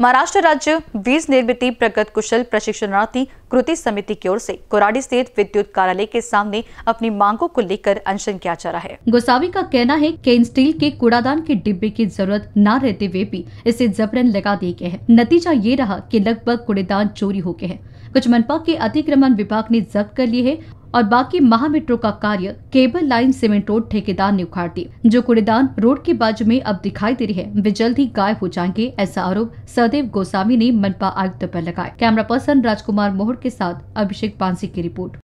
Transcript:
महाराष्ट्र राज्य बीज निर्मित प्रगत कुशल प्रशिक्षणार्थी कृति समिति की ओर से कोराडी स्थित विद्युत कार्यालय के सामने अपनी मांगों को लेकर अनशन किया जा रहा है गोसावी का कहना है कि इन स्टील के कूड़ादान के डिब्बे की जरूरत न रहते हुए भी इसे जबरन लगा दिए गए हैं नतीजा ये रहा कि लगभग कूड़ेदान चोरी हो गए हैं कुछ मनपा के अतिक्रमण विभाग ने जब्त कर लिए है और बाकी महा मेट्रो का कार्य केबल लाइन सीमेंट रोड ठेकेदार ने उखाड़ दी जो कूड़ेदान रोड के बाजू में अब दिखाई दे रही है वे जल्द ही गायब हो जाएंगे ऐसा आरोप सदैव गोस्वामी ने मनपा आयुक्त पर लगाया कैमरा पर्सन राजकुमार मोहर के साथ अभिषेक पांसी की रिपोर्ट